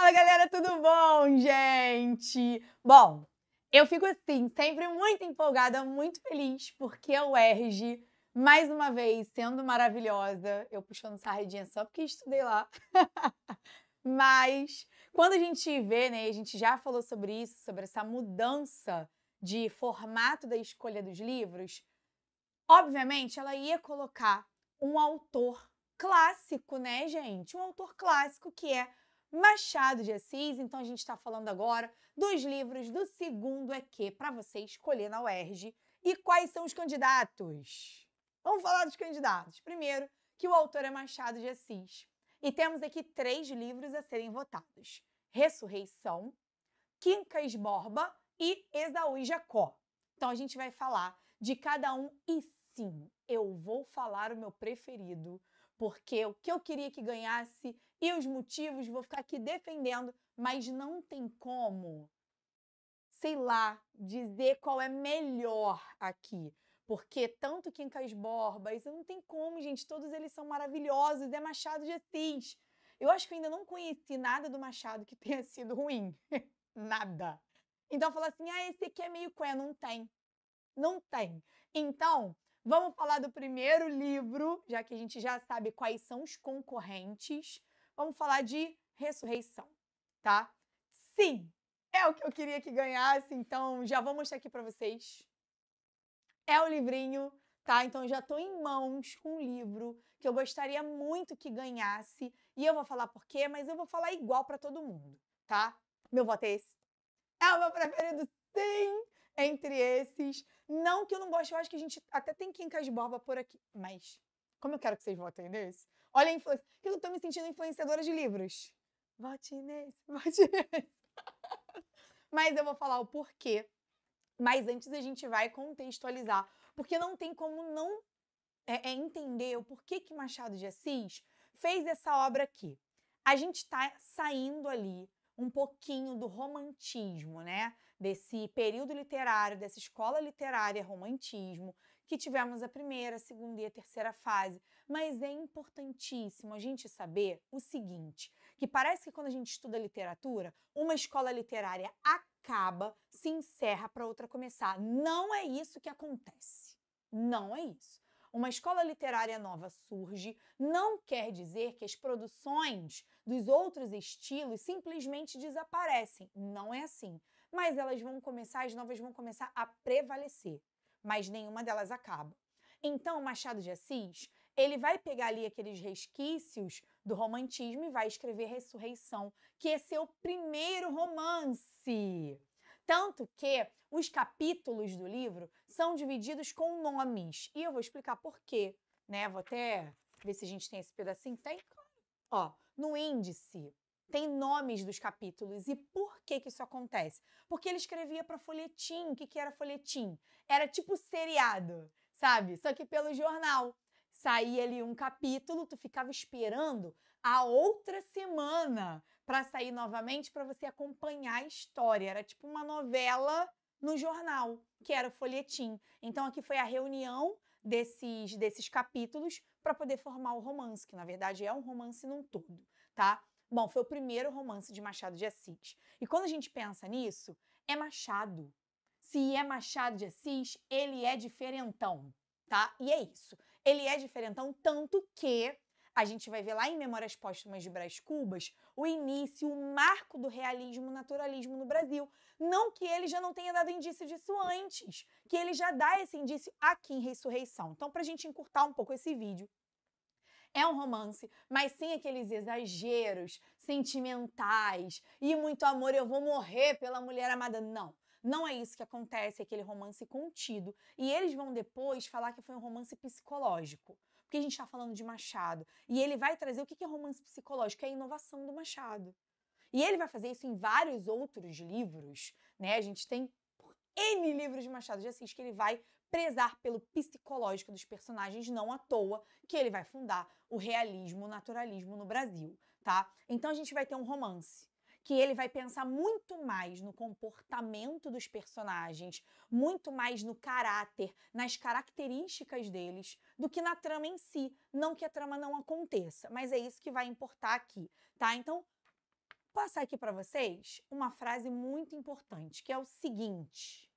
Fala galera, tudo bom, gente? Bom, eu fico assim, sempre muito empolgada, muito feliz, porque a UERJ, mais uma vez, sendo maravilhosa, eu puxando sardinha só porque estudei lá. Mas quando a gente vê, né, a gente já falou sobre isso, sobre essa mudança de formato da escolha dos livros, obviamente ela ia colocar um autor clássico, né, gente? Um autor clássico que é Machado de Assis. Então a gente está falando agora dos livros do segundo EQ para você escolher na UERJ. E quais são os candidatos? Vamos falar dos candidatos. Primeiro, que o autor é Machado de Assis. E temos aqui três livros a serem votados: Ressurreição, Quincas Borba e Esaú e Jacó. Então a gente vai falar de cada um e sim, eu vou falar o meu preferido, porque o que eu queria que ganhasse e os motivos, vou ficar aqui defendendo, mas não tem como, sei lá, dizer qual é melhor aqui. Porque tanto Quincas Borba, isso não tem como, gente, todos eles são maravilhosos, é Machado de Assis. Eu acho que ainda não conheci nada do Machado que tenha sido ruim. nada. Então, fala assim, ah, esse aqui é meio que não tem. Não tem. Então, Vamos falar do primeiro livro, já que a gente já sabe quais são os concorrentes. Vamos falar de ressurreição, tá? Sim, é o que eu queria que ganhasse, então já vou mostrar aqui para vocês. É o livrinho, tá? Então já estou em mãos com um livro que eu gostaria muito que ganhasse, e eu vou falar por quê, mas eu vou falar igual para todo mundo, tá? Meu voto é esse. É o meu preferido entre esses. Não que eu não goste, eu acho que a gente até tem Quincas Borba por aqui, mas como eu quero que vocês votem nesse, olha a influência. Eu estou me sentindo influenciadora de livros. Vote nesse, vote nesse. mas eu vou falar o porquê. Mas antes a gente vai contextualizar, porque não tem como não é, é entender o porquê que Machado de Assis fez essa obra aqui. A gente está saindo ali um pouquinho do romantismo, né? Desse período literário, dessa escola literária romantismo, que tivemos a primeira, a segunda e a terceira fase. Mas é importantíssimo a gente saber o seguinte: que parece que quando a gente estuda literatura, uma escola literária acaba, se encerra para outra começar. Não é isso que acontece. Não é isso uma escola literária nova surge, não quer dizer que as produções dos outros estilos simplesmente desaparecem. Não é assim. Mas elas vão começar, as novas vão começar a prevalecer, mas nenhuma delas acaba. Então, Machado de Assis, ele vai pegar ali aqueles resquícios do romantismo e vai escrever Ressurreição, que é seu primeiro romance. Tanto que os capítulos do livro são divididos com nomes. E eu vou explicar por quê, né? Vou até ver se a gente tem esse pedacinho. Tem? Ó, no índice tem nomes dos capítulos. E por que que isso acontece? Porque ele escrevia para folhetim. O que, que era folhetim? Era tipo seriado, sabe? Só que pelo jornal. Saía ali um capítulo, tu ficava esperando a outra semana para sair novamente para você acompanhar a história. Era tipo uma novela no jornal, que era o folhetim. Então aqui foi a reunião desses, desses capítulos para poder formar o romance, que na verdade é um romance num todo, tá? Bom, foi o primeiro romance de Machado de Assis. E quando a gente pensa nisso, é Machado. Se é Machado de Assis, ele é diferentão, tá? E é isso. Ele é diferentão tanto que a gente vai ver lá em Memórias Póstumas de Brás Cubas o início, o marco do realismo naturalismo no Brasil. Não que ele já não tenha dado indício disso antes, que ele já dá esse indício aqui em Ressurreição. Então, para a gente encurtar um pouco esse vídeo, é um romance, mas sem aqueles exageros sentimentais e muito amor, eu vou morrer pela mulher amada. Não. Não é isso que acontece, é aquele romance contido. E eles vão depois falar que foi um romance psicológico porque a gente está falando de Machado. E ele vai trazer o que é romance psicológico, é a inovação do Machado. E ele vai fazer isso em vários outros livros, né? A gente tem N livros de Machado de Assis que ele vai prezar pelo psicológico dos personagens, não à toa que ele vai fundar o realismo, o naturalismo no Brasil, tá? Então a gente vai ter um romance que ele vai pensar muito mais no comportamento dos personagens, muito mais no caráter, nas características deles, do que na trama em si. Não que a trama não aconteça, mas é isso que vai importar aqui, tá? Então, passar aqui para vocês uma frase muito importante, que é o seguinte: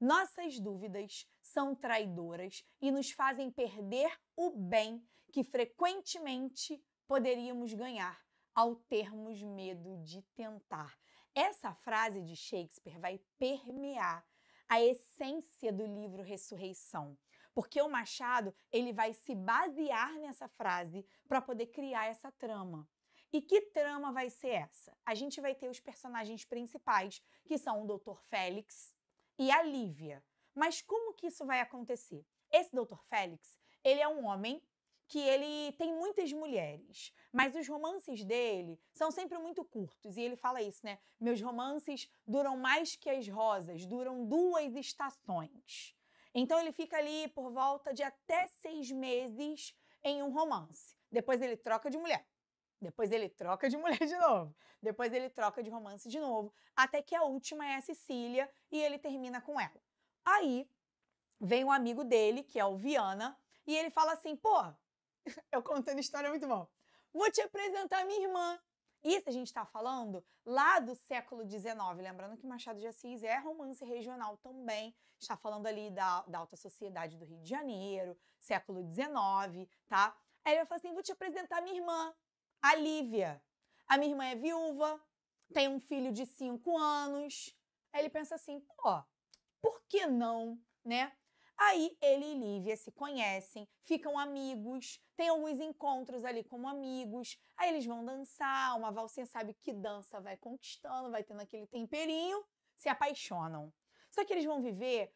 Nossas dúvidas são traidoras e nos fazem perder o bem que frequentemente poderíamos ganhar ao termos medo de tentar. Essa frase de Shakespeare vai permear a essência do livro Ressurreição, porque o Machado ele vai se basear nessa frase para poder criar essa trama. E que trama vai ser essa? A gente vai ter os personagens principais, que são o Dr. Félix e a Lívia. Mas como que isso vai acontecer? Esse Dr. Félix, ele é um homem que ele tem muitas mulheres, mas os romances dele são sempre muito curtos. E ele fala isso, né? Meus romances duram mais que as rosas, duram duas estações. Então ele fica ali por volta de até seis meses em um romance. Depois ele troca de mulher. Depois ele troca de mulher de novo. Depois ele troca de romance de novo. Até que a última é a Cecília e ele termina com ela. Aí vem um amigo dele, que é o Viana, e ele fala assim: pô, eu contando história é muito bom. Vou te apresentar minha irmã. Isso a gente está falando lá do século XIX. Lembrando que Machado de Assis é romance regional também. Está falando ali da, da alta sociedade do Rio de Janeiro, século XIX, tá? Aí ele vai falar assim: vou te apresentar minha irmã, a Lívia. A minha irmã é viúva, tem um filho de cinco anos. Aí ele pensa assim: pô, por que não, né? Aí ele e Lívia se conhecem, ficam amigos, tem alguns encontros ali como amigos. Aí eles vão dançar, uma valsinha sabe que dança vai conquistando, vai tendo aquele temperinho, se apaixonam. Só que eles vão viver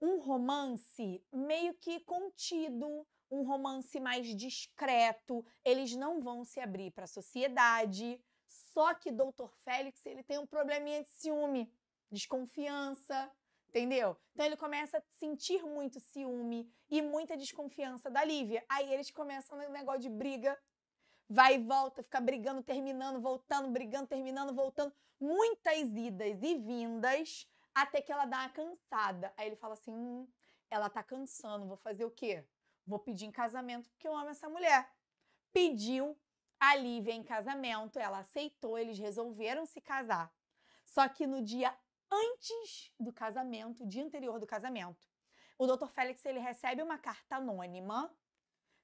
um romance meio que contido, um romance mais discreto. Eles não vão se abrir para a sociedade. Só que Dr. Félix, ele tem um probleminha de ciúme, desconfiança, Entendeu? Então ele começa a sentir muito ciúme e muita desconfiança da Lívia. Aí eles começam um negócio de briga. Vai e volta, fica brigando, terminando, voltando, brigando, terminando, voltando. Muitas idas e vindas até que ela dá uma cansada. Aí ele fala assim: hum, ela tá cansando, vou fazer o quê? Vou pedir em casamento porque eu amo essa mulher. Pediu a Lívia em casamento, ela aceitou, eles resolveram se casar. Só que no dia antes do casamento, dia anterior do casamento. O Dr. Félix ele recebe uma carta anônima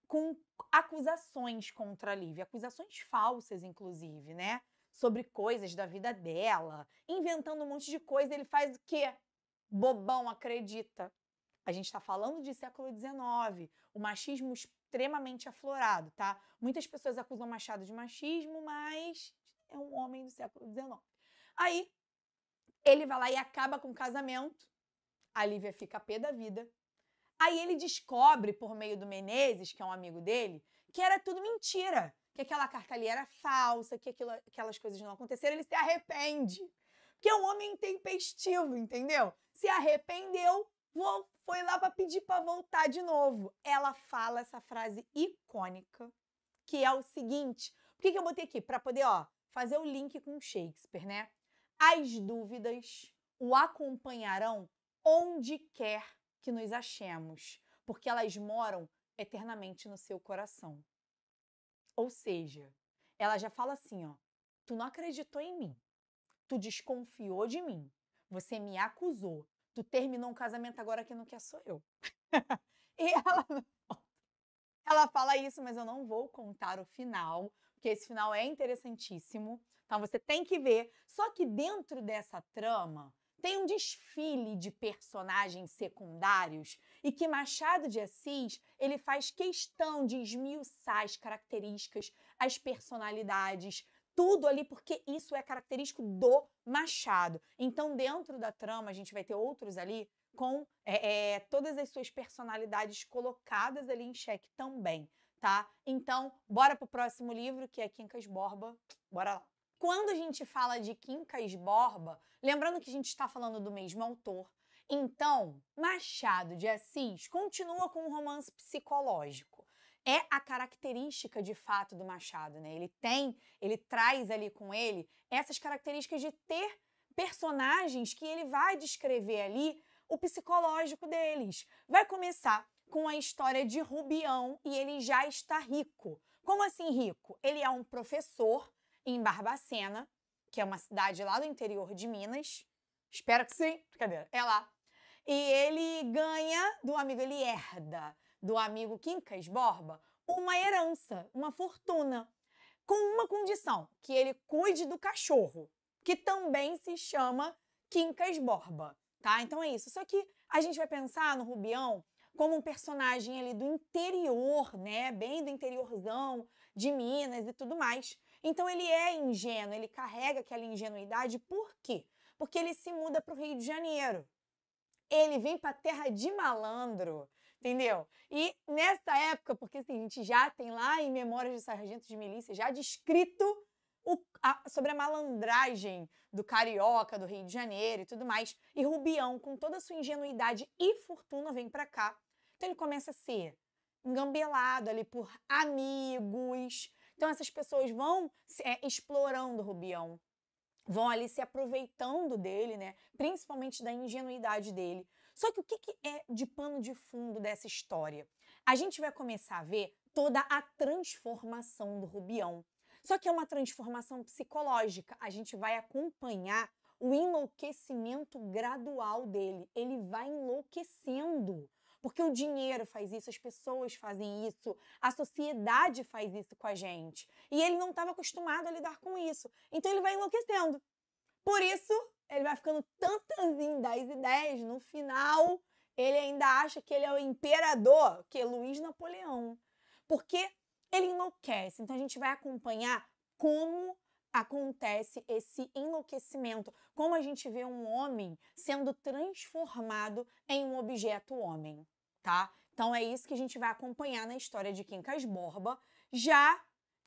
com acusações contra a Lívia, acusações falsas inclusive, né? Sobre coisas da vida dela, inventando um monte de coisa, ele faz o quê? Bobão acredita. A gente está falando de século XIX, o machismo extremamente aflorado, tá? Muitas pessoas acusam Machado de machismo, mas é um homem do século XIX. Aí ele vai lá e acaba com o casamento. A Lívia fica a pé da vida. Aí ele descobre, por meio do Menezes, que é um amigo dele, que era tudo mentira. Que aquela carta ali era falsa, que aquilo, aquelas coisas não aconteceram. Ele se arrepende. Porque é um homem tempestivo, entendeu? Se arrependeu, vou, foi lá para pedir para voltar de novo. Ela fala essa frase icônica, que é o seguinte. Por que, que eu botei aqui? Para poder, ó, fazer o link com Shakespeare, né? as dúvidas o acompanharão onde quer que nos achemos, porque elas moram eternamente no seu coração. Ou seja, ela já fala assim, ó: tu não acreditou em mim. Tu desconfiou de mim. Você me acusou. Tu terminou um casamento agora que não quer sou eu. e ela ela fala isso, mas eu não vou contar o final, porque esse final é interessantíssimo. Então você tem que ver. Só que dentro dessa trama tem um desfile de personagens secundários e que Machado de Assis ele faz questão de esmiuçar as características, as personalidades, tudo ali, porque isso é característico do Machado. Então, dentro da trama, a gente vai ter outros ali com é, é, todas as suas personalidades colocadas ali em xeque também, tá? Então, bora pro próximo livro, que é Quincas Borba. Bora lá quando a gente fala de Quincas Borba, lembrando que a gente está falando do mesmo autor, então Machado de Assis continua com um romance psicológico. É a característica de fato do Machado, né? Ele tem, ele traz ali com ele essas características de ter personagens que ele vai descrever ali o psicológico deles. Vai começar com a história de Rubião e ele já está rico. Como assim rico? Ele é um professor em Barbacena, que é uma cidade lá do interior de Minas. Espero que sim. Brincadeira. É lá. E ele ganha do amigo, ele herda do amigo Quincas Borba uma herança, uma fortuna, com uma condição: que ele cuide do cachorro, que também se chama Quincas Borba. Tá? Então é isso. Só que a gente vai pensar no Rubião como um personagem ali do interior, né? Bem do interiorzão de Minas e tudo mais. Então ele é ingênuo, ele carrega aquela ingenuidade, por quê? Porque ele se muda para o Rio de Janeiro. Ele vem para a terra de malandro, entendeu? E nessa época, porque assim, a gente já tem lá em Memórias de Sargento de Milícia, já descrito o, a, sobre a malandragem do carioca, do Rio de Janeiro e tudo mais. E Rubião, com toda a sua ingenuidade e fortuna, vem para cá então ele começa a ser engambelado ali por amigos. Então essas pessoas vão é, explorando o Rubião, vão ali se aproveitando dele, né? Principalmente da ingenuidade dele. Só que o que, que é de pano de fundo dessa história? A gente vai começar a ver toda a transformação do Rubião. Só que é uma transformação psicológica. A gente vai acompanhar o enlouquecimento gradual dele. Ele vai enlouquecendo porque o dinheiro faz isso, as pessoas fazem isso, a sociedade faz isso com a gente. E ele não estava acostumado a lidar com isso. Então ele vai enlouquecendo. Por isso, ele vai ficando tantas em 10 e 10. No final, ele ainda acha que ele é o imperador, que é Luiz Napoleão. Porque ele enlouquece. Então a gente vai acompanhar como acontece esse enlouquecimento, como a gente vê um homem sendo transformado em um objeto homem tá? Então é isso que a gente vai acompanhar na história de Quincas Borba. Já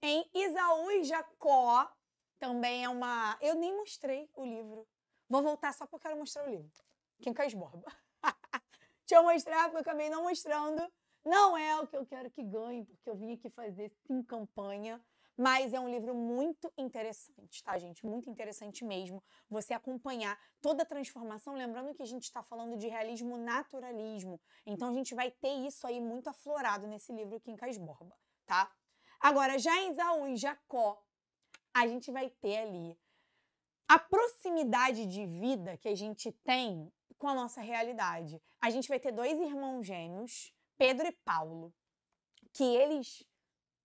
em Isaú e Jacó, também é uma. Eu nem mostrei o livro. Vou voltar só porque eu quero mostrar o livro. Quincas Borba. Deixa eu mostrar, porque eu acabei não mostrando. Não é o que eu quero que ganhe, porque eu vim aqui fazer sim campanha. Mas é um livro muito interessante, tá, gente? Muito interessante mesmo você acompanhar toda a transformação. Lembrando que a gente está falando de realismo naturalismo. Então a gente vai ter isso aí muito aflorado nesse livro Quincas Borba, tá? Agora, já em Isaú e Jacó, a gente vai ter ali a proximidade de vida que a gente tem com a nossa realidade. A gente vai ter dois irmãos gêmeos, Pedro e Paulo, que eles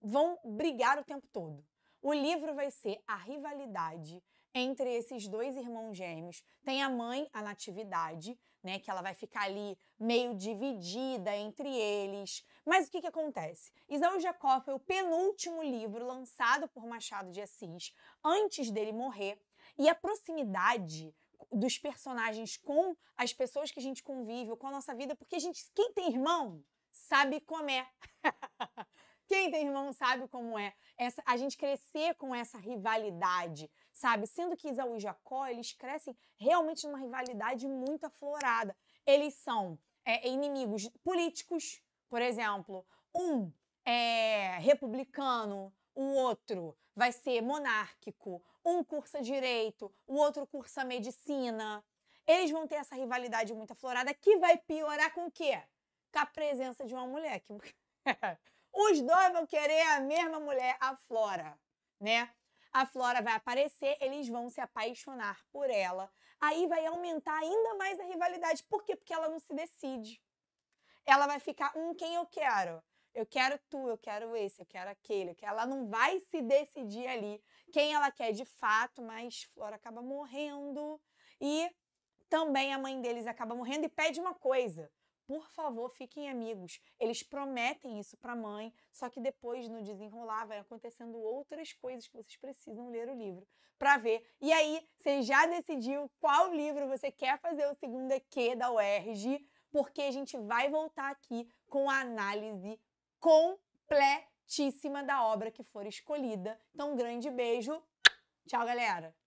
vão brigar o tempo todo. O livro vai ser a rivalidade entre esses dois irmãos gêmeos. Tem a mãe, a Natividade, né, que ela vai ficar ali meio dividida entre eles. Mas o que, que acontece? Isaú e Jacó foi é o penúltimo livro lançado por Machado de Assis antes dele morrer, e a proximidade dos personagens com as pessoas que a gente convive, com a nossa vida, porque a gente, quem tem irmão, sabe como é. entendem, irmão, sabe como é essa, a gente crescer com essa rivalidade, sabe? Sendo que Isaú e Jacó, eles crescem realmente numa rivalidade muito aflorada. Eles são é, inimigos políticos, por exemplo. Um é republicano, o outro vai ser monárquico, um cursa direito, o outro cursa medicina. Eles vão ter essa rivalidade muito aflorada que vai piorar com o quê? Com a presença de uma mulher. Que... Os dois vão querer a mesma mulher, a Flora, né? A Flora vai aparecer, eles vão se apaixonar por ela. Aí vai aumentar ainda mais a rivalidade. Por quê? Porque ela não se decide. Ela vai ficar, um quem eu quero? Eu quero tu, eu quero esse, eu quero aquele. Ela não vai se decidir ali quem ela quer de fato, mas Flora acaba morrendo. E também a mãe deles acaba morrendo e pede uma coisa por favor, fiquem amigos. Eles prometem isso para a mãe, só que depois no desenrolar vai acontecendo outras coisas que vocês precisam ler o livro para ver. E aí, você já decidiu qual livro você quer fazer o segundo EQ da UERJ, porque a gente vai voltar aqui com a análise completíssima da obra que for escolhida. Então, um grande beijo. Tchau, galera.